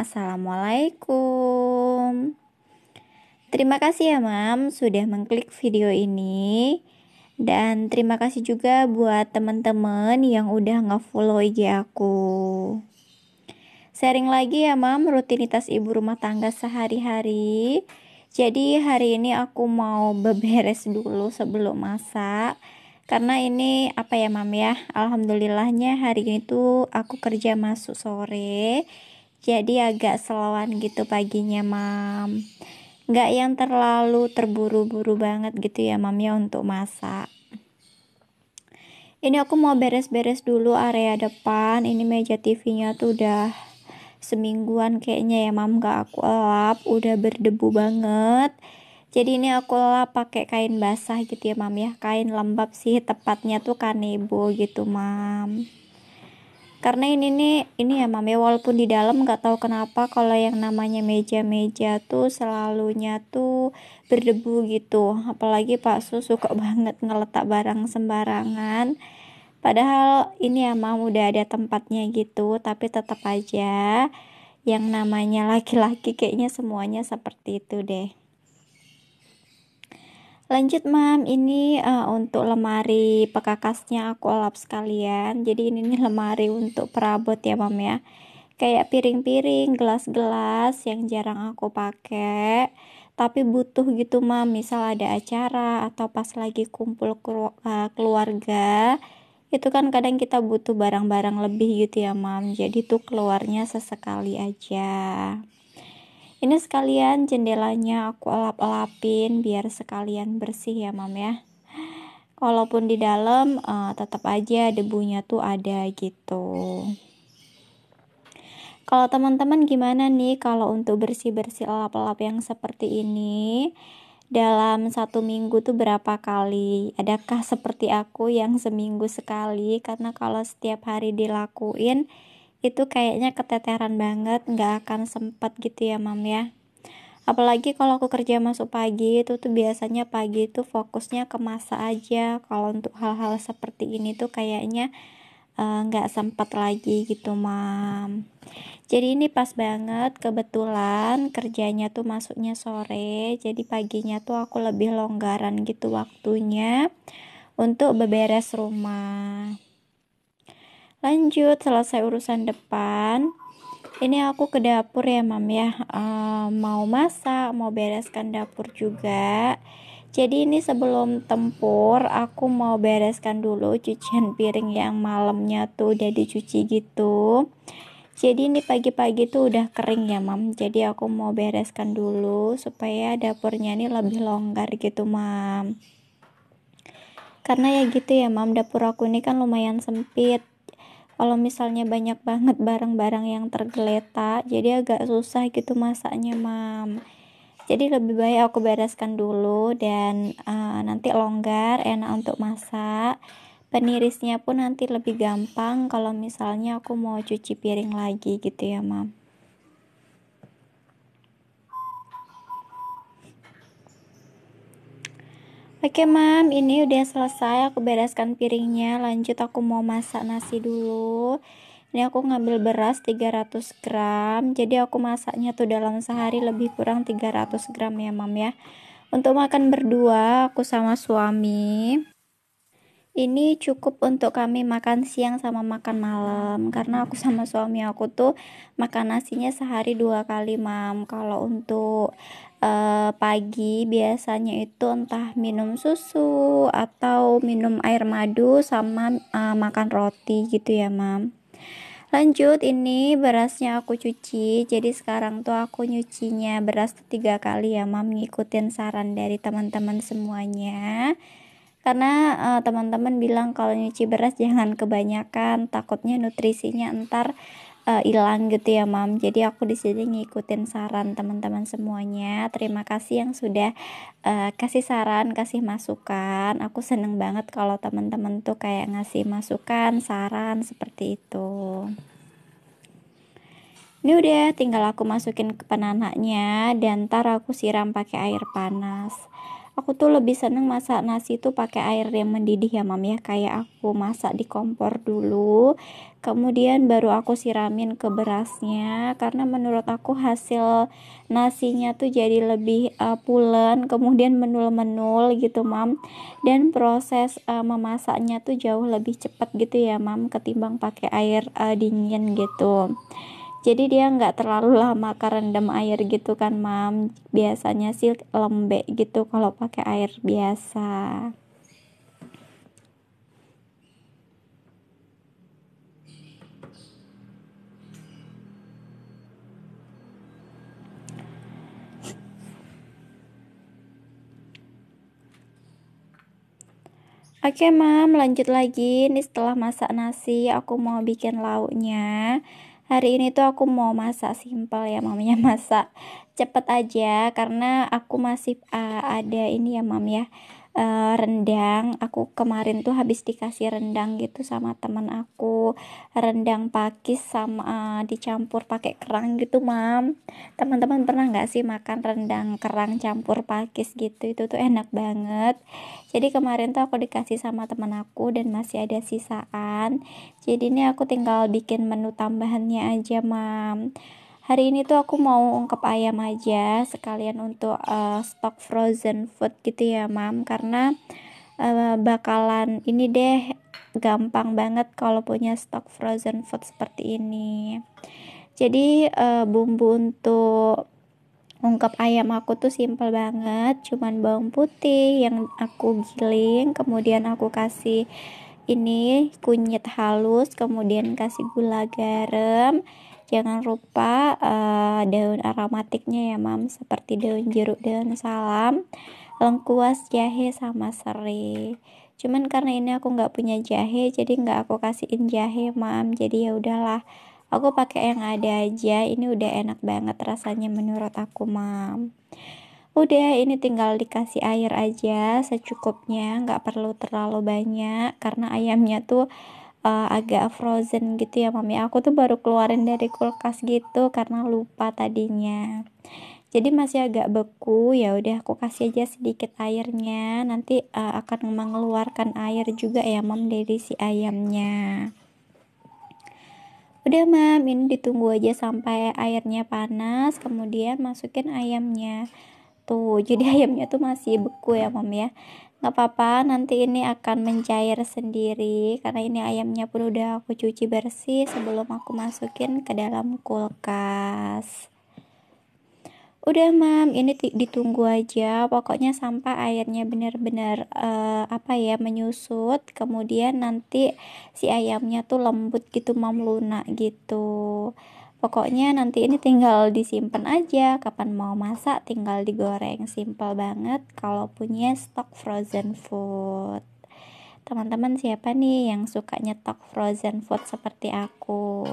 Assalamualaikum. Terima kasih ya Mam sudah mengklik video ini. Dan terima kasih juga buat teman-teman yang udah nge-follow IG aku. Sharing lagi ya Mam rutinitas ibu rumah tangga sehari-hari. Jadi hari ini aku mau beberes dulu sebelum masak. Karena ini apa ya Mam ya? Alhamdulillahnya hari ini tuh aku kerja masuk sore jadi agak selawan gitu paginya mam nggak yang terlalu terburu-buru banget gitu ya mam ya untuk masak ini aku mau beres-beres dulu area depan ini meja TV-nya tuh udah semingguan kayaknya ya mam gak aku lap udah berdebu banget jadi ini aku lap pakai kain basah gitu ya mam ya kain lembab sih tepatnya tuh kanebo gitu mam karena ini nih ini ya mami ya, walaupun di dalam nggak tahu kenapa kalau yang namanya meja-meja tuh selalunya tuh berdebu gitu apalagi Pak Su suka banget ngeletak barang sembarangan padahal ini ya mam udah ada tempatnya gitu tapi tetap aja yang namanya laki-laki kayaknya semuanya seperti itu deh lanjut mam ini uh, untuk lemari pekakasnya aku lap sekalian jadi ini nih lemari untuk perabot ya mam ya kayak piring-piring gelas-gelas yang jarang aku pakai tapi butuh gitu mam misal ada acara atau pas lagi kumpul eh, keluarga itu kan kadang kita butuh barang-barang lebih gitu ya mam jadi tuh keluarnya sesekali aja ini sekalian jendelanya aku lap-lapin biar sekalian bersih ya, Mam ya. Walaupun di dalam uh, tetap aja debunya tuh ada gitu. Kalau teman-teman gimana nih kalau untuk bersih-bersih lap-lap yang seperti ini? dalam satu minggu tuh berapa kali? Adakah seperti aku yang seminggu sekali? Karena kalau setiap hari dilakuin, itu kayaknya keteteran banget nggak akan sempat gitu ya mam ya apalagi kalau aku kerja masuk pagi itu tuh biasanya pagi itu fokusnya ke masa aja kalau untuk hal-hal seperti ini tuh kayaknya eh, nggak uh, sempat lagi gitu mam jadi ini pas banget kebetulan kerjanya tuh masuknya sore jadi paginya tuh aku lebih longgaran gitu waktunya untuk beberes rumah lanjut selesai urusan depan ini aku ke dapur ya mam ya uh, mau masak mau bereskan dapur juga jadi ini sebelum tempur aku mau bereskan dulu cucian piring yang malamnya tuh udah dicuci gitu jadi ini pagi-pagi tuh udah kering ya mam jadi aku mau bereskan dulu supaya dapurnya ini lebih longgar gitu mam karena ya gitu ya mam dapur aku ini kan lumayan sempit kalau misalnya banyak banget barang-barang yang tergeletak jadi agak susah gitu masaknya mam jadi lebih baik aku bereskan dulu dan uh, nanti longgar enak untuk masak penirisnya pun nanti lebih gampang kalau misalnya aku mau cuci piring lagi gitu ya mam Oke mam, ini udah selesai aku bereskan piringnya Lanjut aku mau masak nasi dulu Ini aku ngambil beras 300 gram Jadi aku masaknya tuh dalam sehari lebih kurang 300 gram ya mam ya Untuk makan berdua aku sama suami ini cukup untuk kami makan siang sama makan malam karena aku sama suami aku tuh makan nasinya sehari dua kali mam kalau untuk uh, pagi biasanya itu entah minum susu atau minum air madu sama uh, makan roti gitu ya mam lanjut ini berasnya aku cuci jadi sekarang tuh aku nyucinya beras tiga kali ya mam ngikutin saran dari teman-teman semuanya karena uh, teman-teman bilang kalau nyuci beras jangan kebanyakan takutnya nutrisinya entar Eh, hilang uh, gitu ya mam jadi aku di sini ngikutin saran teman-teman semuanya terima kasih yang sudah uh, kasih saran kasih masukan aku seneng banget kalau teman-teman tuh kayak ngasih masukan saran seperti itu ini udah tinggal aku masukin ke penanaknya dan tar aku siram pakai air panas aku tuh lebih seneng masak nasi tuh pakai air yang mendidih ya mam ya kayak aku masak di kompor dulu kemudian baru aku siramin ke berasnya karena menurut aku hasil nasinya tuh jadi lebih uh, pulen kemudian menul-menul gitu mam dan proses uh, memasaknya tuh jauh lebih cepat gitu ya mam ketimbang pakai air uh, dingin gitu jadi dia nggak terlalu lama kerendam air gitu kan mam biasanya sih lembek gitu kalau pakai air biasa Oke, Mam, lanjut lagi. Ini setelah masak nasi, aku mau bikin lauknya hari ini tuh aku mau masak simpel ya mamanya masak cepet aja karena aku masih uh, ada ini ya mam ya uh, rendang aku kemarin tuh habis dikasih rendang gitu sama teman aku rendang pakis sama uh, dicampur pakai kerang gitu mam teman-teman pernah nggak sih makan rendang kerang campur pakis gitu itu tuh enak banget jadi kemarin tuh aku dikasih sama teman aku dan masih ada sisaan jadi ini aku tinggal bikin menu tambahannya aja mam hari ini tuh aku mau ungkep ayam aja sekalian untuk uh, stok frozen food gitu ya mam karena uh, bakalan ini deh gampang banget kalau punya stok frozen food seperti ini jadi uh, bumbu untuk ungkep ayam aku tuh simple banget cuman bawang putih yang aku giling kemudian aku kasih ini kunyit halus kemudian kasih gula garam Jangan lupa uh, daun aromatiknya ya, Mam, seperti daun jeruk, daun salam, lengkuas, jahe sama serai. Cuman karena ini aku nggak punya jahe, jadi nggak aku kasihin jahe, Mam. Jadi ya udahlah, aku pakai yang ada aja. Ini udah enak banget rasanya menurut aku, Mam. Udah ini tinggal dikasih air aja secukupnya nggak perlu terlalu banyak karena ayamnya tuh uh, agak frozen gitu ya mami aku tuh baru keluarin dari kulkas gitu karena lupa tadinya jadi masih agak beku ya udah aku kasih aja sedikit airnya nanti uh, akan mengeluarkan air juga ya mam dari si ayamnya udah mam ini ditunggu aja sampai airnya panas kemudian masukin ayamnya tuh jadi ayamnya tuh masih beku ya mam ya nggak apa-apa nanti ini akan mencair sendiri karena ini ayamnya pun udah aku cuci bersih sebelum aku masukin ke dalam kulkas udah mam ini ditunggu aja pokoknya sampai airnya benar-benar uh, apa ya menyusut kemudian nanti si ayamnya tuh lembut gitu mam lunak gitu Pokoknya nanti ini tinggal disimpan aja, kapan mau masak tinggal digoreng, simple banget kalau punya stok frozen food. Teman-teman siapa nih yang suka nyetok frozen food seperti aku?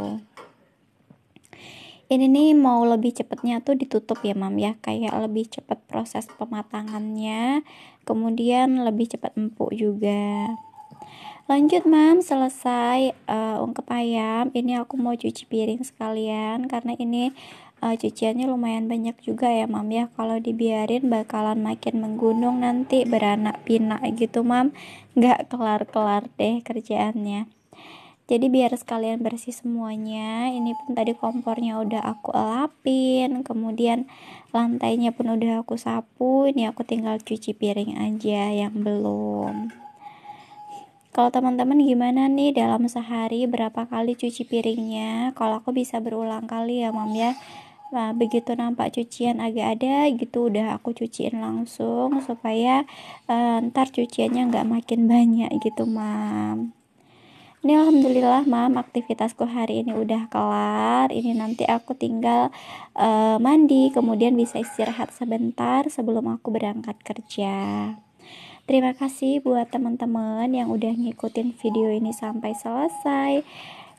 Ini nih mau lebih cepatnya tuh ditutup ya mam ya, kayak lebih cepat proses pematangannya, kemudian lebih cepat empuk juga lanjut mam selesai uh, ungkep ayam ini aku mau cuci piring sekalian karena ini uh, cuciannya lumayan banyak juga ya mam ya kalau dibiarin bakalan makin menggunung nanti beranak pinak gitu mam gak kelar-kelar deh kerjaannya jadi biar sekalian bersih semuanya ini pun tadi kompornya udah aku lapin kemudian lantainya pun udah aku sapu ini aku tinggal cuci piring aja yang belum kalau teman-teman gimana nih dalam sehari berapa kali cuci piringnya? Kalau aku bisa berulang kali ya, Mam ya. Nah, begitu nampak cucian agak ada gitu udah aku cuciin langsung supaya uh, ntar cuciannya nggak makin banyak gitu mam ini alhamdulillah mam aktivitasku hari ini udah kelar ini nanti aku tinggal uh, mandi kemudian bisa istirahat sebentar sebelum aku berangkat kerja Terima kasih buat teman-teman yang udah ngikutin video ini sampai selesai.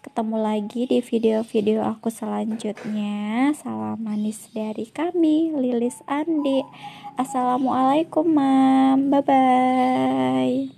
Ketemu lagi di video-video aku selanjutnya. Salam manis dari kami, Lilis Andi. Assalamualaikum, Mam. Bye-bye.